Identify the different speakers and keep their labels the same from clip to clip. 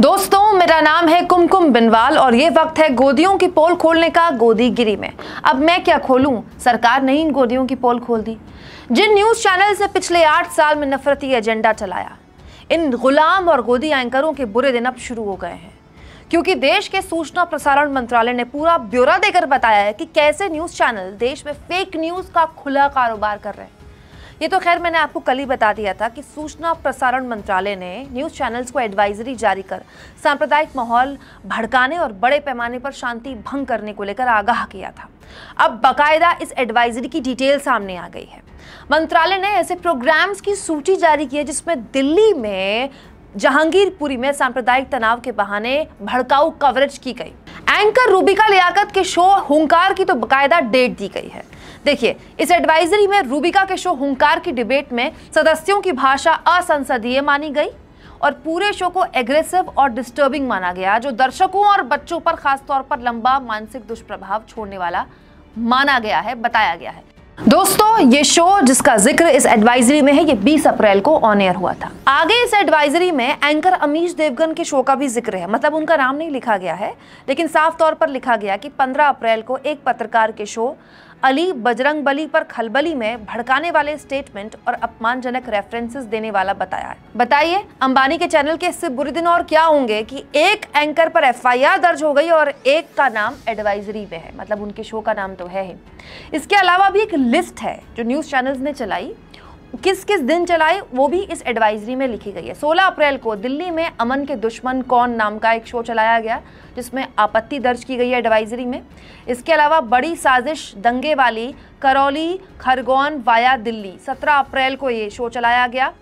Speaker 1: दोस्तों मेरा नाम है कुमकुम बिनवाल और ये वक्त है गोदियों की पोल खोलने का गोदी गिरी में अब मैं क्या खोलूं सरकार ने इन गोदियों की पोल खोल दी जिन न्यूज़ चैनल से पिछले आठ साल में नफरती एजेंडा चलाया इन गुलाम और गोदी एंकरों के बुरे दिन अब शुरू हो गए हैं क्योंकि देश के सूचना प्रसारण मंत्रालय ने पूरा ब्यौरा देकर बताया है कि कैसे न्यूज़ चैनल देश में फेक न्यूज़ का खुला कारोबार कर रहे हैं ये तो खैर मैंने आपको कल ही बता दिया था कि सूचना प्रसारण मंत्रालय ने न्यूज़ चैनल्स को एडवाइजरी जारी कर सांप्रदायिक माहौल भड़काने और बड़े पैमाने पर शांति भंग करने को लेकर आगाह किया था अब बकायदा इस एडवाइजरी की डिटेल सामने आ गई है मंत्रालय ने ऐसे प्रोग्राम्स की सूची जारी की है जिसमें दिल्ली में जहांगीरपुरी में सांप्रदायिक तनाव के बहाने भड़काऊ कवरेज की गई एंकर रूबिका लियाकत के शो हुंकार की तो बकायदा डेट दी गई है देखिए इस एडवाइजरी में रूबिका के शो हुंकार की डिबेट में सदस्यों की भाषा असंसदीय मानी गई और पूरे शो को एग्रेसिव और डिस्टर्बिंग माना गया जो दर्शकों और बच्चों पर खासतौर पर लंबा मानसिक दुष्प्रभाव छोड़ने वाला माना गया है बताया गया है दोस्तों ये शो जिसका जिक्र इस एडवाइजरी में है ये 20 अप्रैल को ऑन एयर हुआ था आगे इस एडवाइजरी में एंकर अमीश देवगन के शो का भी जिक्र है मतलब उनका नाम नहीं लिखा गया है लेकिन साफ तौर पर लिखा गया कि 15 अप्रैल को एक पत्रकार के शो अली बजरंगबली पर खलबली में भड़काने वाले स्टेटमेंट और अपमानजनक रेफरेंसेस देने वाला बताया है बताइए अंबानी के चैनल के इससे बुरे दिन और क्या होंगे कि एक एंकर पर एफआईआर दर्ज हो गई और एक का नाम एडवाइजरी में है मतलब उनके शो का नाम तो है ही इसके अलावा भी एक लिस्ट है जो न्यूज चैनल ने चलाई किस किस दिन चलाए वो भी इस एडवाइजरी में लिखी गई है 16 अप्रैल को दिल्ली में अमन के दुश्मन कौन नाम का एक शो चलाया गया जिसमें आपत्ति दर्ज की गई है एडवाइजरी में इसके अलावा बड़ी साजिश दंगे वाली करौली खरगोन वाया दिल्ली 17 अप्रैल को ये शो चलाया गया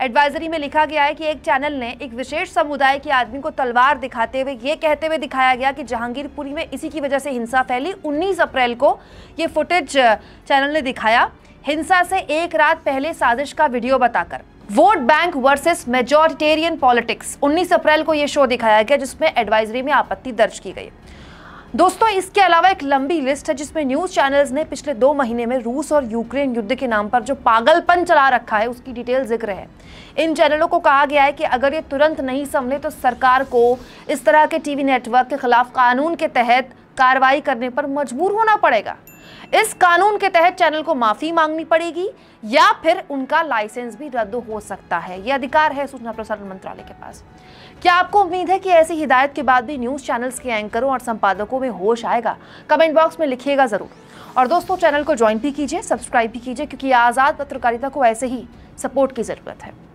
Speaker 1: एडवाइजरी में लिखा गया है कि एक चैनल ने एक विशेष समुदाय के आदमी को तलवार दिखाते हुए ये कहते हुए दिखाया गया कि जहांगीरपुरी में इसी की वजह से हिंसा फैली 19 अप्रैल को ये फुटेज चैनल ने दिखाया हिंसा से एक रात पहले साजिश का वीडियो बताकर vote bank versus majoritarian politics 19 अप्रैल को यह शो दिखाया गया जिसमें एडवाइजरी में आपत्ति दर्ज की गई दोस्तों इसके अलावा एक लंबी लिस्ट है जिसमें न्यूज चैनल्स ने पिछले दो महीने में रूस और यूक्रेन युद्ध के नाम पर जो पागलपन चला रखा है उसकी डिटेल जिक्र है इन चैनलों को कहा गया है कि अगर ये तुरंत नहीं संभले तो सरकार को इस तरह के टीवी नेटवर्क के खिलाफ कानून के तहत कार्रवाई करने पर मजबूर होना पड़ेगा इस कानून के तहत चैनल को माफी मांगनी पड़ेगी या फिर उनका लाइसेंस भी रद्द हो सकता है यह अधिकार है सूचना प्रसारण मंत्रालय के पास क्या आपको उम्मीद है कि ऐसी हिदायत के बाद भी न्यूज चैनल्स के एंकरों और संपादकों में होश आएगा कमेंट बॉक्स में लिखिएगा जरूर और दोस्तों चैनल को ज्वाइन भी कीजिए सब्सक्राइब भी कीजिए क्योंकि आज़ाद पत्रकारिता को ऐसे ही सपोर्ट की ज़रूरत है